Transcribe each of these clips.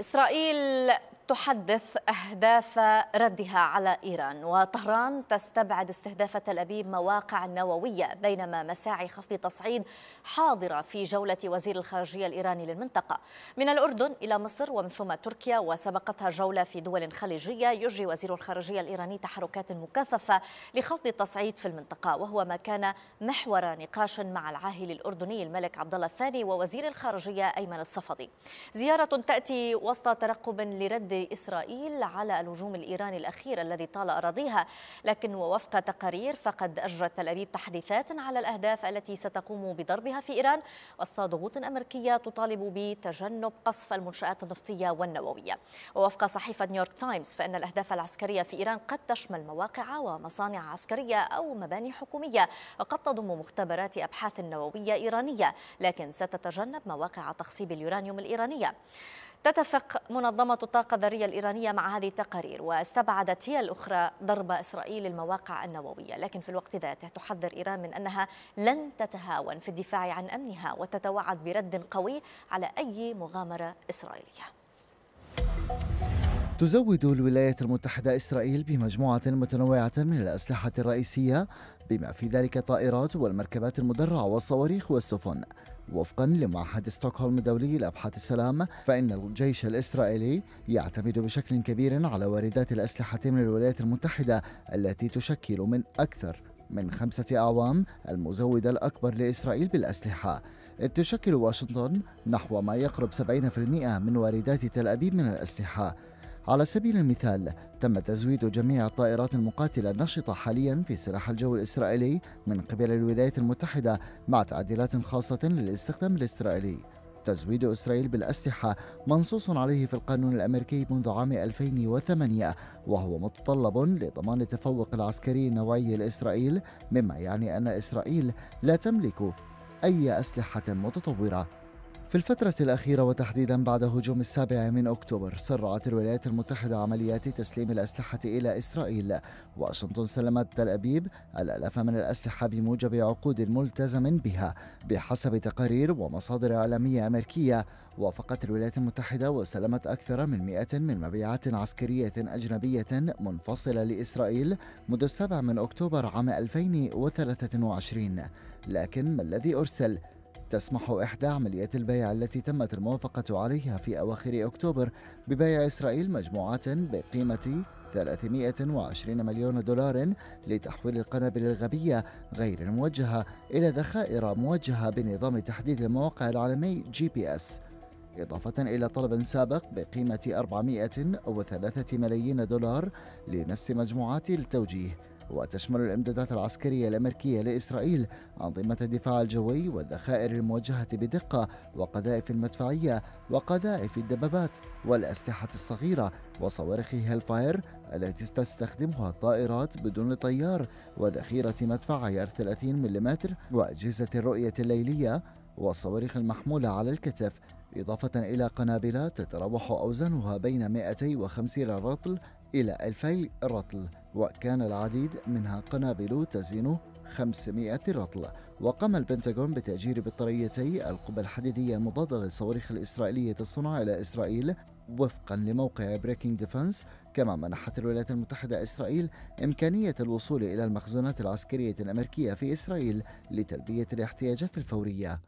إسرائيل تحدث أهداف ردها على إيران وطهران تستبعد استهداف تل أبيب مواقع نووية بينما مساعي خفض تصعيد حاضرة في جولة وزير الخارجية الإيراني للمنطقة من الأردن إلى مصر ومن ثم تركيا وسبقتها جولة في دول خليجية يجري وزير الخارجية الإيراني تحركات مكثفة لخفض التصعيد في المنطقة وهو ما كان محور نقاش مع العاهل الأردني الملك عبد الله الثاني ووزير الخارجية أيمن الصفدي زيارة تأتي وسط ترقب لرد إسرائيل على الهجوم الإيراني الأخير الذي طال أراضيها لكن ووفق تقارير فقد أجرت تل أبيب تحديثات على الأهداف التي ستقوم بضربها في إيران وسط ضغوط أمريكية تطالب بتجنب قصف المنشآت النفطية والنووية ووفق صحيفة نيويورك تايمز فإن الأهداف العسكرية في إيران قد تشمل مواقع ومصانع عسكرية أو مباني حكومية وقد تضم مختبرات أبحاث نووية إيرانية لكن ستتجنب مواقع تخصيب اليورانيوم الإيرانية تتفق منظمة الطاقة الذرية الإيرانية مع هذه التقارير واستبعدت هي الأخرى ضرب إسرائيل للمواقع النووية لكن في الوقت ذاته تحذر إيران من أنها لن تتهاون في الدفاع عن أمنها وتتوعد برد قوي على أي مغامرة إسرائيلية تزود الولايات المتحدة إسرائيل بمجموعة متنوعة من الأسلحة الرئيسية بما في ذلك الطائرات والمركبات المدرعة والصواريخ والسفن وفقا لمعهد ستوكهولم الدولي لأبحاث السلام فإن الجيش الإسرائيلي يعتمد بشكل كبير على واردات الأسلحة من الولايات المتحدة التي تشكل من أكثر من خمسة أعوام المزود الأكبر لإسرائيل بالأسلحة إذ تشكل واشنطن نحو ما يقرب 70% من واردات تل أبيب من الأسلحة على سبيل المثال تم تزويد جميع الطائرات المقاتلة النشطة حاليا في سلاح الجو الإسرائيلي من قبل الولايات المتحدة مع تعديلات خاصة للاستخدام الإسرائيلي تزويد إسرائيل بالأسلحة منصوص عليه في القانون الأمريكي منذ عام 2008 وهو متطلب لضمان التفوق العسكري النوعي لإسرائيل مما يعني أن إسرائيل لا تملك أي أسلحة متطورة في الفترة الأخيرة وتحديدا بعد هجوم السابع من أكتوبر سرعت الولايات المتحدة عمليات تسليم الأسلحة إلى إسرائيل واشنطن سلمت تل أبيب الآلاف من الأسلحة بموجب عقود ملتزم بها بحسب تقارير ومصادر إعلامية أمريكية وافقت الولايات المتحدة وسلمت أكثر من 100 من مبيعات عسكرية أجنبية منفصلة لإسرائيل منذ السابع من أكتوبر عام 2023 لكن ما الذي أرسل؟ تسمح إحدى عمليات البيع التي تمت الموافقة عليها في أواخر أكتوبر ببيع إسرائيل مجموعات بقيمة 320 مليون دولار لتحويل القنابل الغبية غير الموجهة إلى ذخائر موجهة بنظام تحديد المواقع العالمي جي بي اس إضافة إلى طلب سابق بقيمة 403 ملايين دولار لنفس مجموعات التوجيه وتشمل الإمدادات العسكرية الأمريكية لإسرائيل أنظمة الدفاع الجوي والذخائر الموجهة بدقة وقذائف المدفعية وقذائف الدبابات والأسلحة الصغيرة وصواريخ هيلفاير التي تستخدمها الطائرات بدون طيار وذخيرة مدفع عيار 30 ملم وأجهزة الرؤية الليلية والصواريخ المحمولة على الكتف إضافة إلى قنابل تتراوح أوزانها بين 250 رطل إلى 2000 رطل وكان العديد منها قنابل تزن 500 رطل وقام البنتاغون بتأجير بطاريتي القبة الحديدية المضادة للصواريخ الإسرائيلية الصنع إلى إسرائيل وفقا لموقع بريكنج ديفنس كما منحت الولايات المتحدة إسرائيل إمكانية الوصول إلى المخزونات العسكرية الأمريكية في إسرائيل لتلبية الاحتياجات الفورية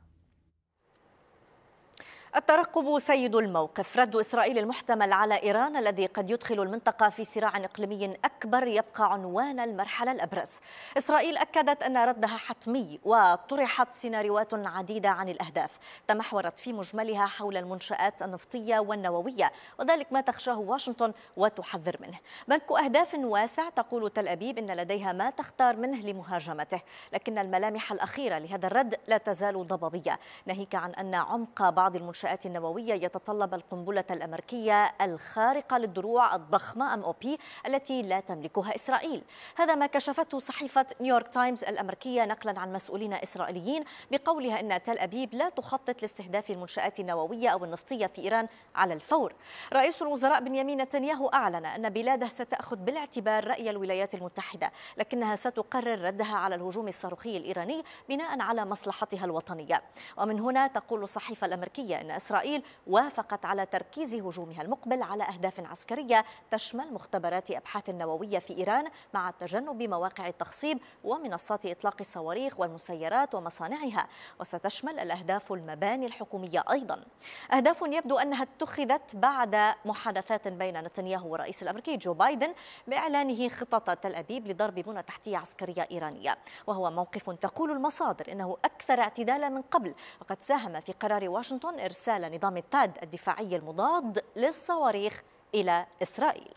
الترقب سيد الموقف رد إسرائيل المحتمل على إيران الذي قد يدخل المنطقة في صراع إقليمي أكبر يبقى عنوان المرحلة الأبرز إسرائيل أكدت أن ردها حتمي وطرحت سيناريوهات عديدة عن الأهداف تمحورت في مجملها حول المنشآت النفطية والنووية وذلك ما تخشاه واشنطن وتحذر منه بنك أهداف واسع تقول تل أبيب إن لديها ما تختار منه لمهاجمته لكن الملامح الأخيرة لهذا الرد لا تزال ضبابية ناهيك عن أن عمق بعض المنشآت المنشآت النووية يتطلب القنبلة الأمريكية الخارقة للدروع الضخمة أم أو بي التي لا تملكها إسرائيل هذا ما كشفته صحيفة نيويورك تايمز الأمريكية نقلا عن مسؤولين إسرائيليين بقولها أن تل أبيب لا تخطط لاستهداف المنشآت النووية أو النفطية في إيران على الفور رئيس الوزراء بنيامين نتنياهو أعلن أن بلاده ستأخذ بالاعتبار رأي الولايات المتحدة لكنها ستقرر ردها على الهجوم الصاروخي الإيراني بناء على مصلحتها الوطنية ومن هنا تقول الصحيفة الأمريكية أن إسرائيل وافقت على تركيز هجومها المقبل على أهداف عسكرية تشمل مختبرات أبحاث نووية في إيران مع تجنب مواقع التخصيب ومنصات إطلاق الصواريخ والمسيرات ومصانعها وستشمل الأهداف المباني الحكومية أيضا أهداف يبدو أنها اتخذت بعد محادثات بين نتنياهو والرئيس الأمريكي جو بايدن بإعلانه خطط تل أبيب لضرب بنى تحتية عسكرية إيرانية وهو موقف تقول المصادر إنه أكثر اعتدالا من قبل وقد ساهم في قرار واشنطن إرسال إرسال نظام التاد الدفاعي المضاد للصواريخ إلى إسرائيل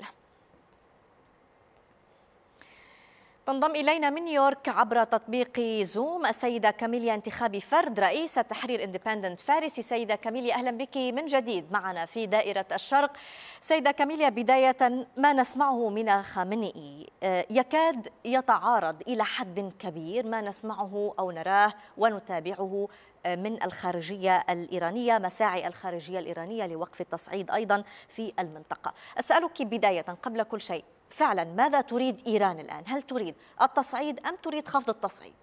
تنضم إلينا من نيويورك عبر تطبيق زوم السيدة كاميليا انتخابي فرد رئيسة تحرير اندبندنت فارسي سيدة كاميليا أهلا بك من جديد معنا في دائرة الشرق سيدة كاميليا بداية ما نسمعه من خامنئي آه، يكاد يتعارض إلى حد كبير ما نسمعه أو نراه ونتابعه من الخارجية الإيرانية مساعي الخارجية الإيرانية لوقف التصعيد أيضا في المنطقة أسألك بداية قبل كل شيء فعلا ماذا تريد إيران الآن هل تريد التصعيد أم تريد خفض التصعيد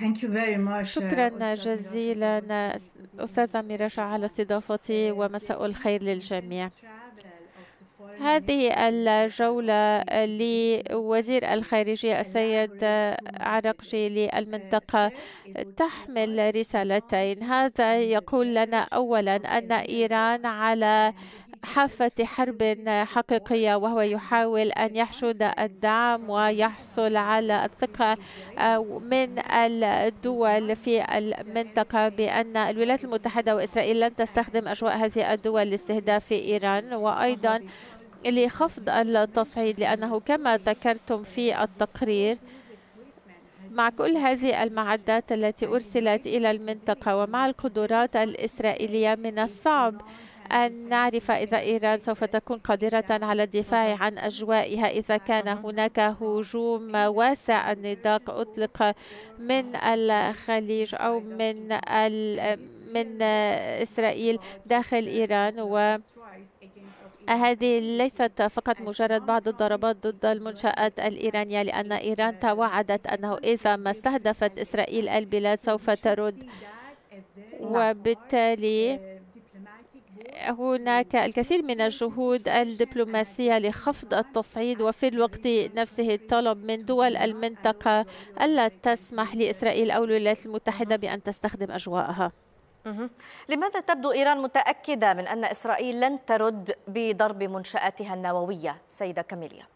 uh, شكرا جزيلا أستاذة ميراشا على استضافتي ومساء الخير للجميع هذه الجولة لوزير الخارجية السيد عرقجي للمنطقة تحمل رسالتين هذا يقول لنا أولا أن إيران على حافة حرب حقيقية وهو يحاول أن يحشد الدعم ويحصل على الثقة آه، من الدول في المنطقة بأن الولايات المتحدة وإسرائيل لن تستخدم أجواء هذه الدول لاستهداف إيران وأيضا لخفض التصعيد لأنه كما ذكرتم في التقرير مع كل هذه المعدات التي أرسلت إلى المنطقة ومع القدرات الإسرائيلية من الصعب أن نعرف إذا إيران سوف تكون قادرة على الدفاع عن أجوائها إذا كان هناك هجوم واسع النطاق أطلق من الخليج أو من من إسرائيل داخل إيران و هذه ليست فقط مجرد بعض الضربات ضد المنشآت الإيرانية لأن إيران توعدت أنه إذا ما استهدفت إسرائيل البلاد سوف ترد وبالتالي هناك الكثير من الجهود الدبلوماسية لخفض التصعيد وفي الوقت نفسه الطلب من دول المنطقة ألا تسمح لإسرائيل أو الولايات المتحدة بأن تستخدم أجواءها لماذا تبدو إيران متأكدة من أن إسرائيل لن ترد بضرب منشآتها النووية سيدة كاميليا؟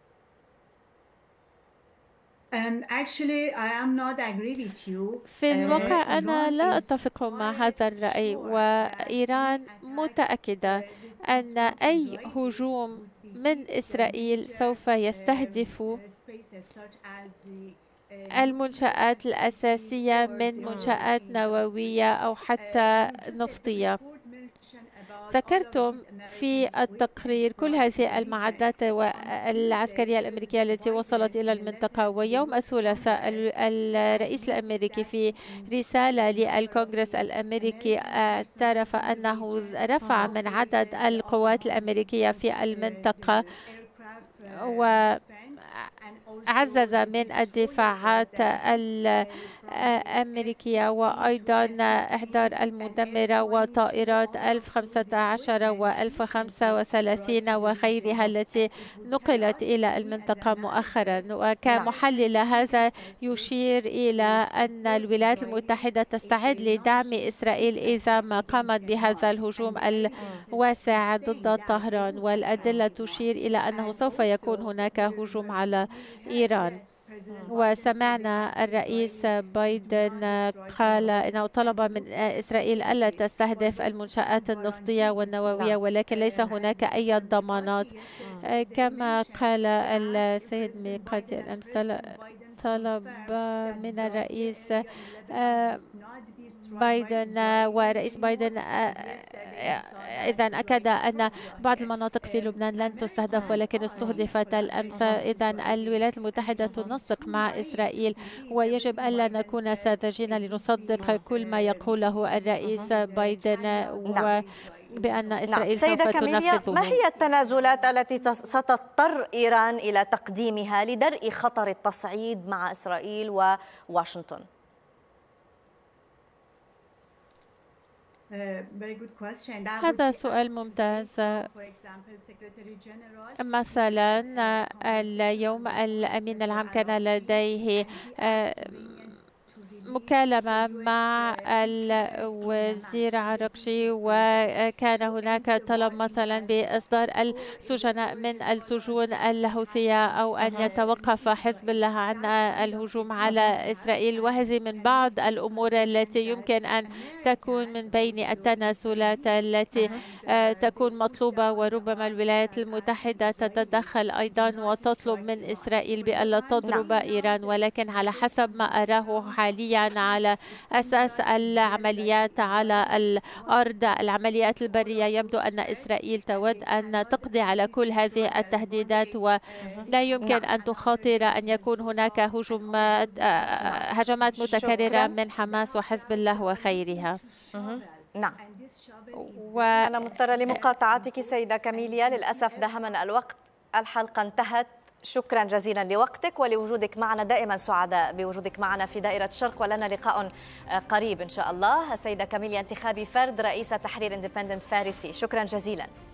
في الواقع أنا لا أتفق مع هذا الرأي وإيران متأكدة أن أي هجوم من إسرائيل سوف um, يستهدف المنشآت الأساسية من منشآت نووية أو حتى نفطية ذكرتم في التقرير كل هذه المعدات العسكرية الأمريكية التي وصلت إلى المنطقة ويوم الثلاثاء الرئيس الأمريكي في رسالة للكونغرس الأمريكي آه، اعترف أنه رفع من عدد القوات الأمريكية في المنطقة و عزز من الدفاعات الأمريكية وأيضا إحضار المدمرة وطائرات 1015 و 1035 وغيرها التي نقلت إلى المنطقة مؤخرا وكمحلل هذا يشير إلى أن الولايات المتحدة تستعد لدعم إسرائيل إذا ما قامت بهذا الهجوم الواسع ضد طهران والأدلة تشير إلى أنه سوف يكون هناك هجوم على إيران وسمعنا الرئيس بايدن قال انه طلب من اسرائيل الا تستهدف المنشات النفطيه والنوويه ولكن ليس هناك اي ضمانات كما قال السيد ميقاتي الامس طلب من الرئيس آه، بايدن آه، ورئيس بايدن آه، آه، إذا أكد أن بعض المناطق في لبنان لن تستهدف ولكن استهدفت الأمس إذا الولايات المتحدة تنسق مع إسرائيل ويجب ألا نكون ساذجين لنصدق كل ما يقوله الرئيس بايدن نعم. و بأن نعم. إسرائيل نعم. سوف تنفذ ما هي التنازلات التي ستضطر إيران إلى تقديمها لدرء خطر التصعيد مع إسرائيل وواشنطن؟ Uh, هذا سؤال ممتاز مثلا اليوم الأمين العام كان لديه مكالمة مع الوزير عرقشي وكان هناك طلب مثلا بإصدار السجناء من السجون الهوثية أو أن يتوقف حزب الله عن الهجوم على إسرائيل وهذه من بعض الأمور التي يمكن أن تكون من بين التناسلات التي آه، تكون مطلوبة وربما الولايات المتحدة تتدخل أيضا وتطلب من إسرائيل بألا تضرب نعم. إيران ولكن على حسب ما أراه حاليا كان على أساس العمليات على الأرض العمليات البرية يبدو أن إسرائيل تود أن تقضي على كل هذه التهديدات ولا يمكن نعم. أن تخاطر أن يكون هناك هجومات هجمات متكررة من حماس وحزب الله وغيرها نعم و... أنا مضطرة لمقاطعتك سيدة كاميليا للأسف دهمنا الوقت الحلقة انتهت شكرا جزيلا لوقتك ولوجودك معنا دائما سعداء بوجودك معنا في دائرة الشرق ولنا لقاء آه، قريب إن شاء الله السيدة كاميليا انتخابي فرد رئيسة تحرير اندبندنت فارسي شكرا جزيلا